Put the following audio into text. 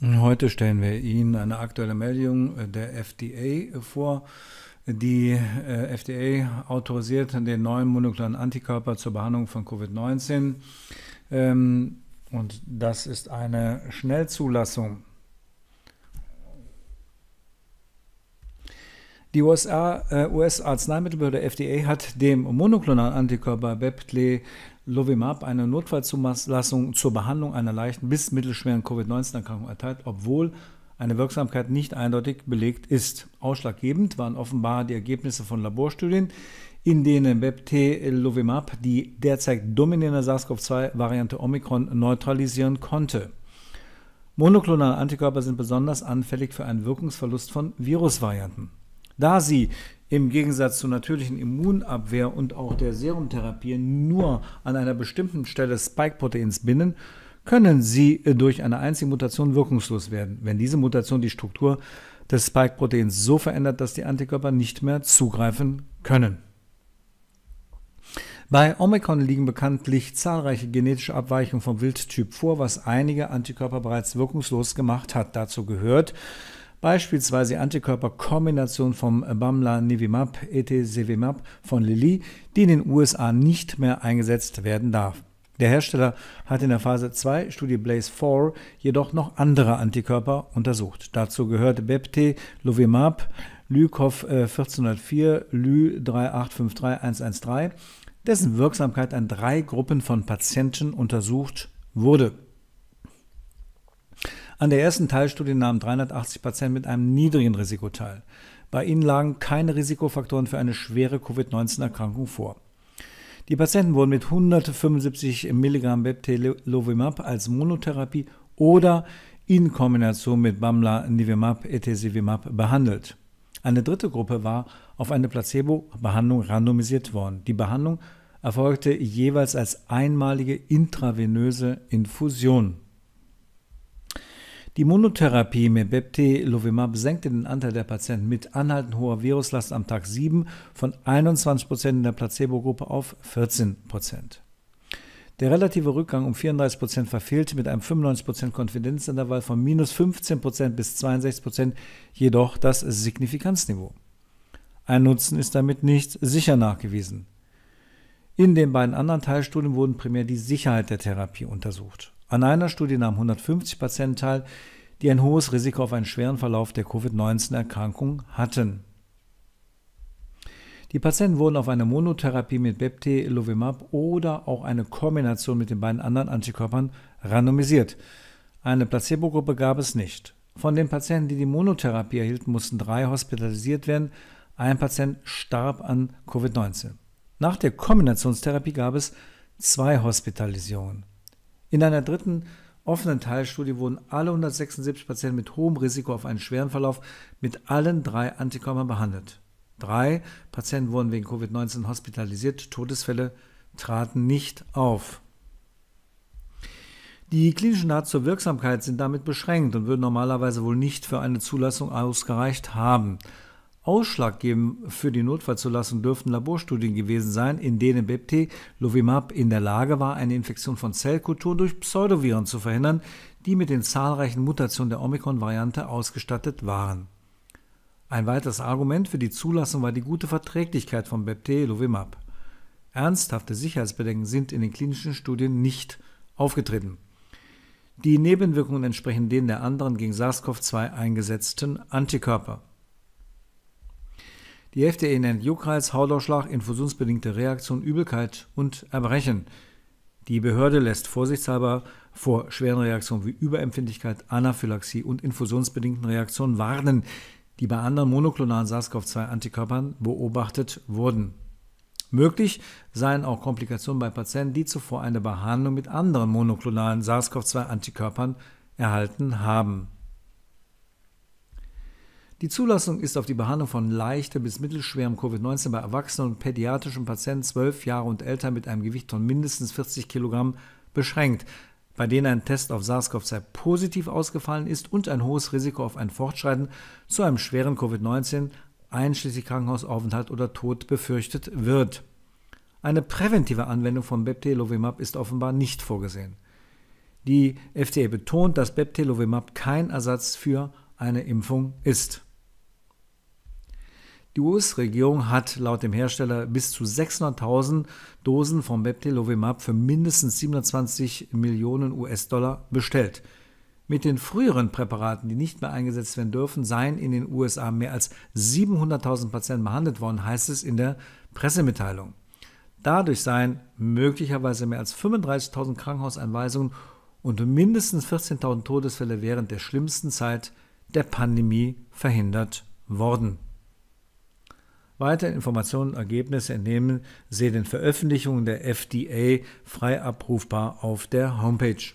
Heute stellen wir Ihnen eine aktuelle Meldung äh, der FDA vor. Die äh, FDA autorisiert den neuen monoklonalen Antikörper zur Behandlung von Covid-19. Ähm, und das ist eine Schnellzulassung. Die USA, äh, US-Arzneimittelbehörde FDA hat dem monoklonalen Antikörper Beptle Lovimab eine Notfallzulassung zur Behandlung einer leichten bis mittelschweren Covid-19-Erkrankung erteilt, obwohl eine Wirksamkeit nicht eindeutig belegt ist. Ausschlaggebend waren offenbar die Ergebnisse von Laborstudien, in denen Beptelovimab die derzeit dominierende SARS-CoV-2-Variante Omikron neutralisieren konnte. Monoklonale Antikörper sind besonders anfällig für einen Wirkungsverlust von Virusvarianten da sie im Gegensatz zur natürlichen Immunabwehr und auch der Serumtherapie nur an einer bestimmten Stelle Spike-Proteins binden, können sie äh, durch eine einzige Mutation wirkungslos werden, wenn diese Mutation die Struktur des Spike-Proteins so verändert, dass die Antikörper nicht mehr zugreifen können. Bei Omikron liegen bekanntlich zahlreiche genetische Abweichungen vom Wildtyp vor, was einige Antikörper bereits wirkungslos gemacht hat. Dazu gehört, Beispielsweise Antikörperkombination vom Bamla Bamlanivimab, Etesevimab von Lilly, die in den USA nicht mehr eingesetzt werden darf. Der Hersteller hat in der Phase 2 Studie Blaze 4 jedoch noch andere Antikörper untersucht. Dazu gehört Bepte, Lovimab, Lykov 1404, Ly 3853113, dessen Wirksamkeit an drei Gruppen von Patienten untersucht wurde. An der ersten Teilstudie nahmen 380 Patienten mit einem niedrigen Risiko teil. Bei ihnen lagen keine Risikofaktoren für eine schwere Covid-19-Erkrankung vor. Die Patienten wurden mit 175 Milligramm Beptelovimab als Monotherapie oder in Kombination mit Bamla-Nivimab, Etesivimab behandelt. Eine dritte Gruppe war auf eine Placebo-Behandlung randomisiert worden. Die Behandlung erfolgte jeweils als einmalige intravenöse Infusion. Die Monotherapie mit Beptelovimab senkte den Anteil der Patienten mit anhaltend hoher Viruslast am Tag 7 von 21% in der Placebo-Gruppe auf 14%. Der relative Rückgang um 34% verfehlte mit einem 95% Konfidenzintervall von minus 15% bis 62% jedoch das Signifikanzniveau. Ein Nutzen ist damit nicht sicher nachgewiesen. In den beiden anderen Teilstudien wurden primär die Sicherheit der Therapie untersucht. An einer Studie nahmen 150 Patienten teil, die ein hohes Risiko auf einen schweren Verlauf der Covid-19-Erkrankung hatten. Die Patienten wurden auf eine Monotherapie mit Bepte-Lovimab oder auch eine Kombination mit den beiden anderen Antikörpern randomisiert. Eine Placebo-Gruppe gab es nicht. Von den Patienten, die die Monotherapie erhielten, mussten drei hospitalisiert werden. Ein Patient starb an Covid-19. Nach der Kombinationstherapie gab es zwei Hospitalisierungen. In einer dritten offenen Teilstudie wurden alle 176 Patienten mit hohem Risiko auf einen schweren Verlauf mit allen drei Antikörpern behandelt. Drei Patienten wurden wegen Covid-19 hospitalisiert, Todesfälle traten nicht auf. Die klinischen Daten zur Wirksamkeit sind damit beschränkt und würden normalerweise wohl nicht für eine Zulassung ausgereicht haben. Ausschlaggebend für die Notfallzulassung dürften Laborstudien gewesen sein, in denen Bepte Lovimab in der Lage war, eine Infektion von Zellkulturen durch Pseudoviren zu verhindern, die mit den zahlreichen Mutationen der Omikron-Variante ausgestattet waren. Ein weiteres Argument für die Zulassung war die gute Verträglichkeit von Bepte Lovimab. Ernsthafte Sicherheitsbedenken sind in den klinischen Studien nicht aufgetreten. Die Nebenwirkungen entsprechen denen der anderen gegen SARS-CoV-2 eingesetzten Antikörper. Die FDE nennt Juckreiz, Hautausschlag, infusionsbedingte Reaktion, Übelkeit und Erbrechen. Die Behörde lässt vorsichtshalber vor schweren Reaktionen wie Überempfindlichkeit, Anaphylaxie und infusionsbedingten Reaktionen warnen, die bei anderen monoklonalen SARS-CoV-2-Antikörpern beobachtet wurden. Möglich seien auch Komplikationen bei Patienten, die zuvor eine Behandlung mit anderen monoklonalen SARS-CoV-2-Antikörpern erhalten haben. Die Zulassung ist auf die Behandlung von leichtem bis mittelschwerem Covid-19 bei erwachsenen und pädiatrischen Patienten zwölf Jahre und älter mit einem Gewicht von mindestens 40 Kilogramm beschränkt, bei denen ein Test auf SARS-CoV-2 positiv ausgefallen ist und ein hohes Risiko auf ein Fortschreiten zu einem schweren Covid-19 einschließlich Krankenhausaufenthalt oder Tod befürchtet wird. Eine präventive Anwendung von Beptelovimab ist offenbar nicht vorgesehen. Die FDA betont, dass Beptelovimab kein Ersatz für eine Impfung ist. Die US-Regierung hat laut dem Hersteller bis zu 600.000 Dosen vom Beptilovimab für mindestens 27 Millionen US-Dollar bestellt. Mit den früheren Präparaten, die nicht mehr eingesetzt werden dürfen, seien in den USA mehr als 700.000 Patienten behandelt worden, heißt es in der Pressemitteilung. Dadurch seien möglicherweise mehr als 35.000 Krankenhauseinweisungen und mindestens 14.000 Todesfälle während der schlimmsten Zeit der Pandemie verhindert worden. Weitere Informationen und Ergebnisse entnehmen Sie den Veröffentlichungen der FDA frei abrufbar auf der Homepage.